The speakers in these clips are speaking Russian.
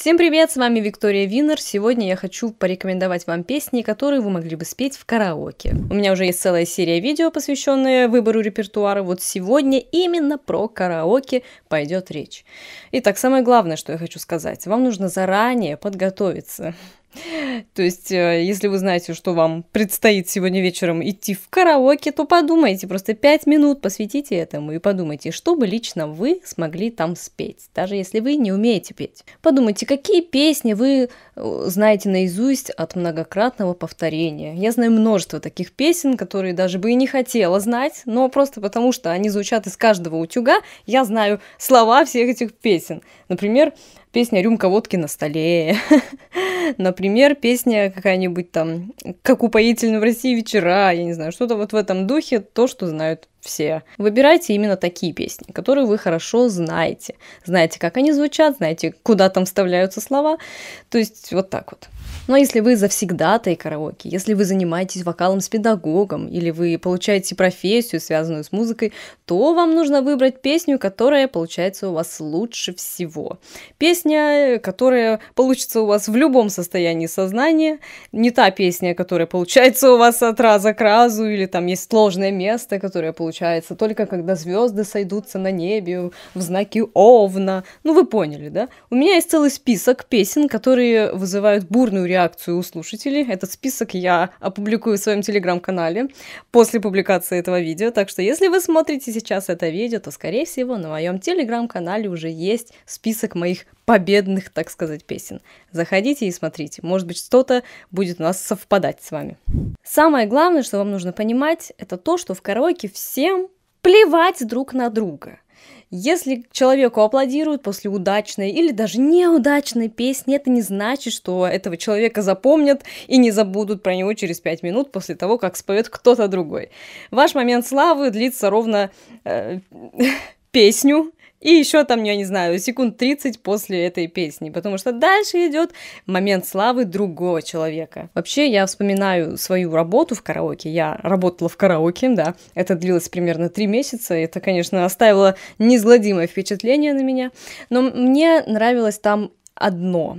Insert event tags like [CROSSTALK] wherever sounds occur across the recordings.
Всем привет, с вами Виктория Винер. Сегодня я хочу порекомендовать вам песни, которые вы могли бы спеть в караоке. У меня уже есть целая серия видео, посвященная выбору репертуара. Вот сегодня именно про караоке пойдет речь. Итак, самое главное, что я хочу сказать. Вам нужно заранее подготовиться. То есть, э, если вы знаете, что вам предстоит сегодня вечером идти в караоке, то подумайте, просто пять минут посвятите этому и подумайте, что бы лично вы смогли там спеть, даже если вы не умеете петь. Подумайте, какие песни вы э, знаете наизусть от многократного повторения. Я знаю множество таких песен, которые даже бы и не хотела знать, но просто потому, что они звучат из каждого утюга, я знаю слова всех этих песен. Например, песня «Рюмка водки на столе», [LAUGHS] например, песня какая-нибудь там «Как упоительно в России вечера», я не знаю, что-то вот в этом духе, то, что знают все. Выбирайте именно такие песни, которые вы хорошо знаете. Знаете, как они звучат, знаете, куда там вставляются слова. То есть вот так вот. Но ну, а если вы завсегдатай караоке, если вы занимаетесь вокалом с педагогом, или вы получаете профессию, связанную с музыкой, то вам нужно выбрать песню, которая получается у вас лучше всего. Песня, которая получится у вас в любом состоянии сознания, не та песня, которая получается у вас от раза к разу, или там есть сложное место, которое получается получается только когда звезды сойдутся на небе в знаке Овна. Ну, вы поняли, да? У меня есть целый список песен, которые вызывают бурную реакцию у слушателей. Этот список я опубликую в своем телеграм-канале после публикации этого видео. Так что, если вы смотрите сейчас это видео, то, скорее всего, на моем телеграм-канале уже есть список моих победных, так сказать, песен. Заходите и смотрите, может быть, что-то будет у нас совпадать с вами. Самое главное, что вам нужно понимать, это то, что в караоке всем плевать друг на друга. Если человеку аплодируют после удачной или даже неудачной песни, это не значит, что этого человека запомнят и не забудут про него через пять минут после того, как споет кто-то другой. Ваш момент славы длится ровно э, [LAUGHS] песню, и еще там, я не знаю, секунд 30 после этой песни, потому что дальше идет момент славы другого человека. Вообще, я вспоминаю свою работу в караоке. Я работала в караоке, да. Это длилось примерно 3 месяца. Это, конечно, оставило неизгладимое впечатление на меня. Но мне нравилось там одно,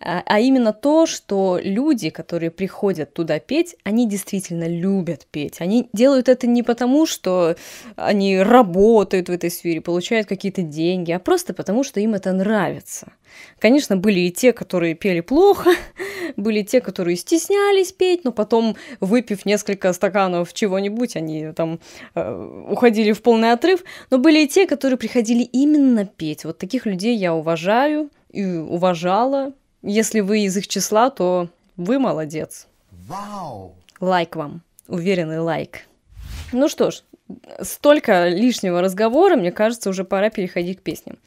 а, а именно то, что люди, которые приходят туда петь, они действительно любят петь. Они делают это не потому, что они работают в этой сфере, получают какие-то деньги, а просто потому, что им это нравится. Конечно, были и те, которые пели плохо, [LAUGHS] были те, которые стеснялись петь, но потом, выпив несколько стаканов чего-нибудь, они там э, уходили в полный отрыв. Но были и те, которые приходили именно петь. Вот таких людей я уважаю и уважала. Если вы из их числа, то вы молодец. Вау! Лайк вам. Уверенный лайк. Ну что ж, столько лишнего разговора, мне кажется, уже пора переходить к песням.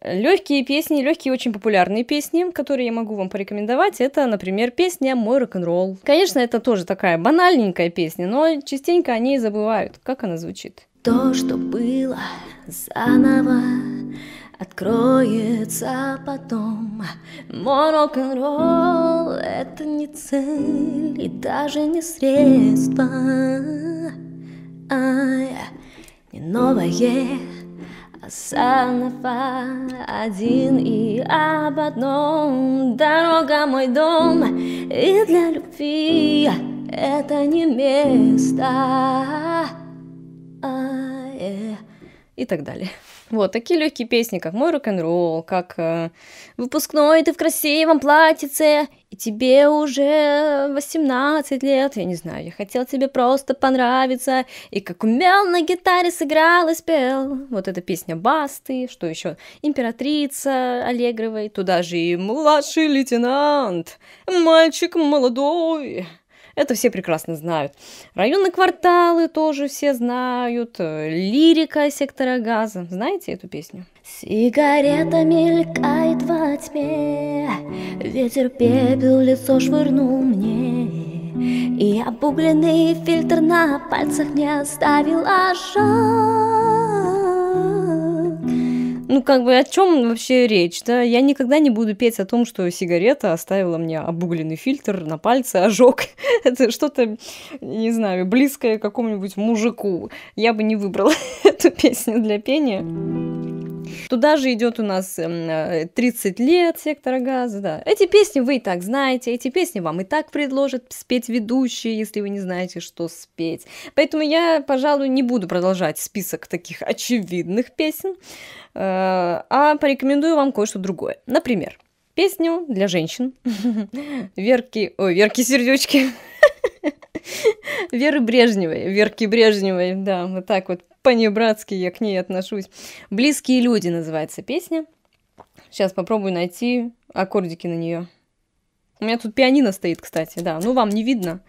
Легкие песни, легкие очень популярные песни, которые я могу вам порекомендовать, это, например, песня «Мой рок-н-ролл». Конечно, это тоже такая банальненькая песня, но частенько они забывают. Как она звучит? То, что было, заново Откроется потом Мой рок-н-ролл — это не цель и даже не средство Ай, Не новое, а заново один и об одном Дорога мой дом и для любви это не место а, и так далее. Вот, такие легкие песни, как «Мой рок-н-ролл», как э, «Выпускной, ты в красивом платьице, и тебе уже 18 лет, я не знаю, я хотел тебе просто понравиться, и как умел на гитаре сыграл и спел». Вот эта песня Басты, что еще? «Императрица» Аллегровой, туда же и «Младший лейтенант», «Мальчик молодой», это все прекрасно знают. Районные кварталы тоже все знают. Э, лирика сектора газа. Знаете эту песню? Сигарета мелькает во тьме, Ветер пепел лицо швырнул мне, И обугленный фильтр на пальцах не оставил ожог. Ну, как бы о чем вообще речь? Да? Я никогда не буду петь о том, что сигарета оставила мне обугленный фильтр на пальце, ожог. [LAUGHS] Это что-то, не знаю, близкое какому-нибудь мужику. Я бы не выбрала [LAUGHS] эту песню для пения. Туда же идет у нас 30 эм, э, лет сектора газа, да. Эти песни вы и так знаете, эти песни вам и так предложат спеть ведущие, если вы не знаете, что спеть. Поэтому я, пожалуй, не буду продолжать список таких очевидных песен, э, а порекомендую вам кое-что другое. Например, песню для женщин. [LAUGHS] Верки, ой, Верки Сердючки. [LAUGHS] Веры Брежневой, Верки Брежневой, да, вот так вот по-небратски я к ней отношусь. «Близкие люди» называется песня. Сейчас попробую найти аккордики на нее. У меня тут пианино стоит, кстати, да. Ну, вам не видно.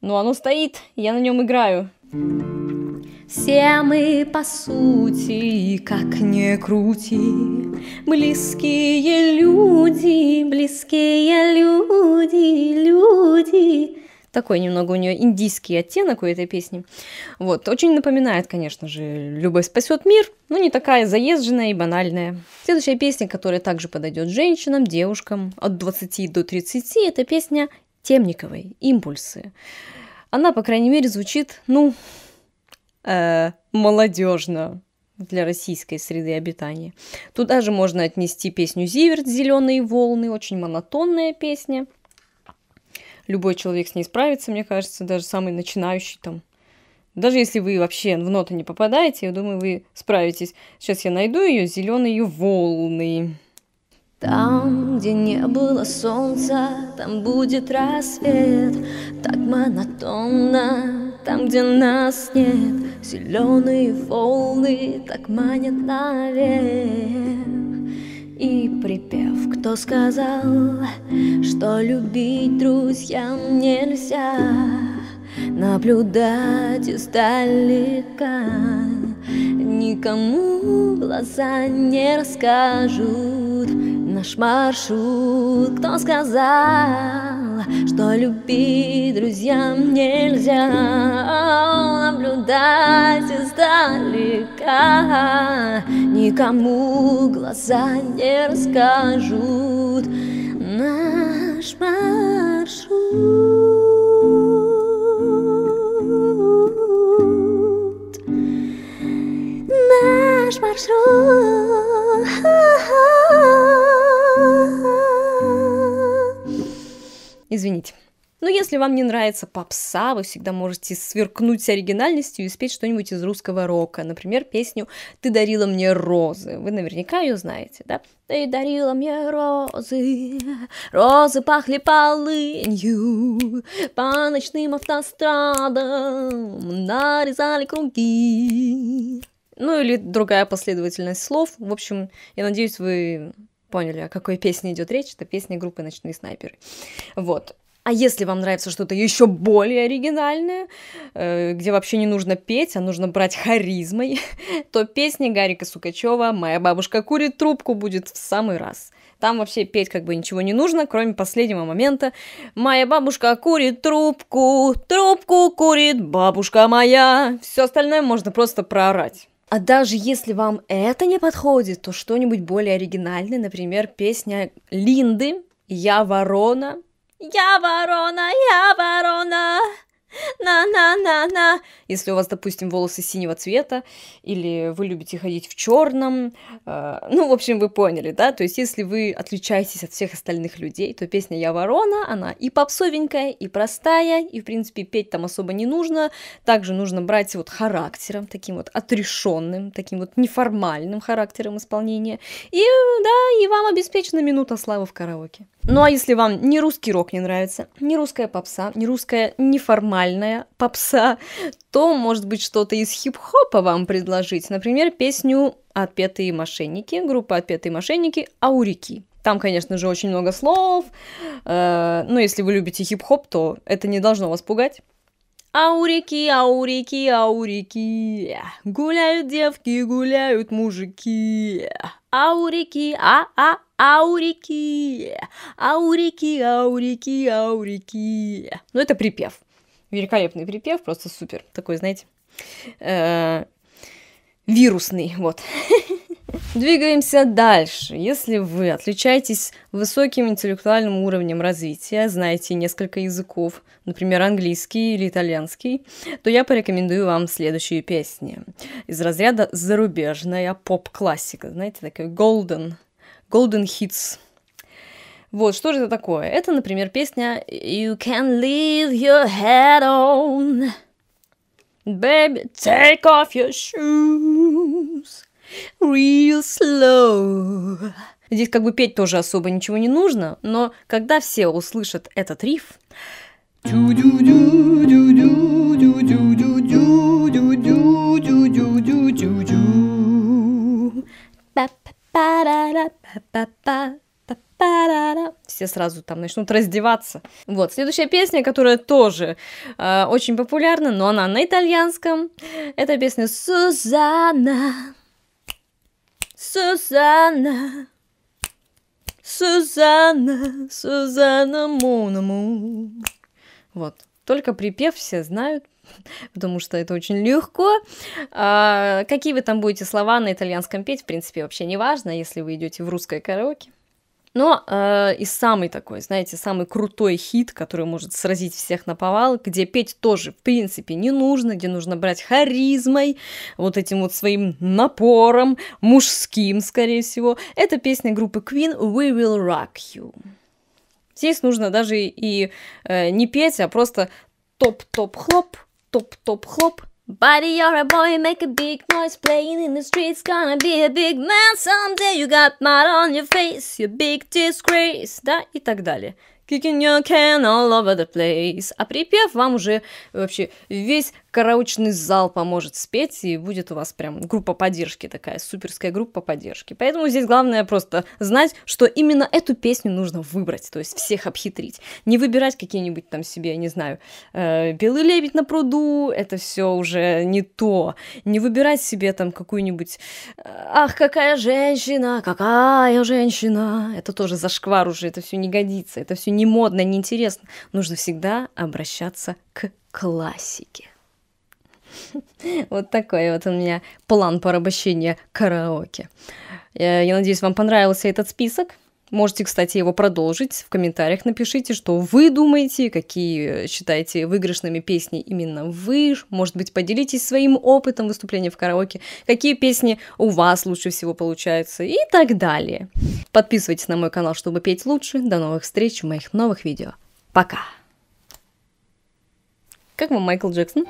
Но оно стоит, я на нем играю. Все мы, по сути, как не крути, Близкие люди, близкие люди, люди. Такой немного у нее индийский оттенок у этой песни. Вот, очень напоминает, конечно же, «Любовь спасет мир», но не такая заезженная и банальная. Следующая песня, которая также подойдет женщинам, девушкам от 20 до 30, это песня Темниковой «Импульсы». Она, по крайней мере, звучит, ну, э, молодежно для российской среды обитания. Туда же можно отнести песню Зиверт «Зеленые волны», очень монотонная песня – любой человек с ней справится, мне кажется, даже самый начинающий там. Даже если вы вообще в ноты не попадаете, я думаю, вы справитесь. Сейчас я найду ее зеленые волны. Там, где не было солнца, там будет рассвет Так монотонно, там, где нас нет Зеленые волны так манят наверх и припев Кто сказал, что любить друзьям нельзя Наблюдать издалека Никому глаза не расскажут Наш маршрут Кто сказал, что любить друзьям нельзя Наблюдать издалека никому глаза не расскажут наш маршрут. Наш маршрут. Извините. Но ну, если вам не нравится попса, вы всегда можете сверкнуть оригинальностью и спеть что-нибудь из русского рока. Например, песню «Ты дарила мне розы». Вы наверняка ее знаете, да? Ты дарила мне розы, розы пахли полынью, по ночным автострадам нарезали круги. Ну или другая последовательность слов. В общем, я надеюсь, вы поняли, о какой песне идет речь. Это песня группы «Ночные снайперы». Вот. А если вам нравится что-то еще более оригинальное, э, где вообще не нужно петь, а нужно брать харизмой, [LAUGHS] то песня Гарика Сукачева «Моя бабушка курит трубку» будет в самый раз. Там вообще петь как бы ничего не нужно, кроме последнего момента. Моя бабушка курит трубку, трубку курит бабушка моя. Все остальное можно просто проорать. А даже если вам это не подходит, то что-нибудь более оригинальное, например, песня Линды «Я ворона», «Я ворона, я ворона!» На-на-на-на. Если у вас, допустим, волосы синего цвета, или вы любите ходить в черном, э, ну, в общем, вы поняли, да? То есть, если вы отличаетесь от всех остальных людей, то песня «Я ворона», она и попсовенькая, и простая, и, в принципе, петь там особо не нужно. Также нужно брать вот характером, таким вот отрешенным, таким вот неформальным характером исполнения. И, да, и вам обеспечена минута славы в караоке. Ну а если вам не русский рок не нравится, не русская попса, не русская неформальная попса, то, может быть, что-то из хип-хопа вам предложить. Например, песню «Отпетые мошенники», группа «Отпетые мошенники» «Аурики». Там, конечно же, очень много слов, э, но если вы любите хип-хоп, то это не должно вас пугать. Аурики, аурики, аурики, гуляют девки, гуляют мужики. Аурики, а, а, аурики, аурики, аурики, аурики. Ну, это припев. Великолепный припев, просто супер. Такой, знаете, э, вирусный, вот. [LAUGHS] Двигаемся дальше. Если вы отличаетесь высоким интеллектуальным уровнем развития, знаете несколько языков, например, английский или итальянский, то я порекомендую вам следующие песни. Из разряда зарубежная поп-классика, знаете, такой golden, golden hits. Вот, что же это такое? Это, например, песня «You can leave your head on, baby, take off your shoes» real slow. Здесь как бы петь тоже особо ничего не нужно, но когда все услышат этот риф... все сразу там начнут раздеваться. Вот, следующая песня, которая тоже э, очень популярна, но она на итальянском. Это песня Сузана. Сусанна, Сузанна, Сузанна Моному. Вот. Только припев все знают, [LAUGHS] потому что это очень легко. А, какие вы там будете слова на итальянском петь, в принципе, вообще не важно, если вы идете в русской караоке. Но э, и самый такой, знаете, самый крутой хит, который может сразить всех на повал, где петь тоже, в принципе, не нужно, где нужно брать харизмой, вот этим вот своим напором, мужским, скорее всего, это песня группы Queen «We Will Rock You». Здесь нужно даже и, э, не петь, а просто топ-топ-хлоп, топ-топ-хлоп, Buddy, you're a boy, make a big noise, playing in the streets, gonna be a big man someday. You got mud on your face, you big disgrace, да, и так далее. Kicking your can all over the place. А припев вам уже э, вообще весь караучный зал поможет спеть, и будет у вас прям группа поддержки такая, суперская группа поддержки. Поэтому здесь главное просто знать, что именно эту песню нужно выбрать, то есть всех обхитрить. Не выбирать какие-нибудь там себе, не знаю, э, «Белый лебедь на пруду», это все уже не то. Не выбирать себе там какую-нибудь э, «Ах, какая женщина, какая женщина», это тоже зашквар уже, это все не годится, это все не не модно, не интересно. Нужно всегда обращаться к классике. [LAUGHS] Вот такой вот у меня план порабощения караоке. Э, я надеюсь, вам понравился этот список. Можете, кстати, его продолжить. В комментариях напишите, что вы думаете, какие считаете выигрышными песни именно вы. Может быть, поделитесь своим опытом выступления в караоке, какие песни у вас лучше всего получаются и так далее. Подписывайтесь на мой канал, чтобы петь лучше. До новых встреч в моих новых видео. Пока! Как вам Майкл Джексон?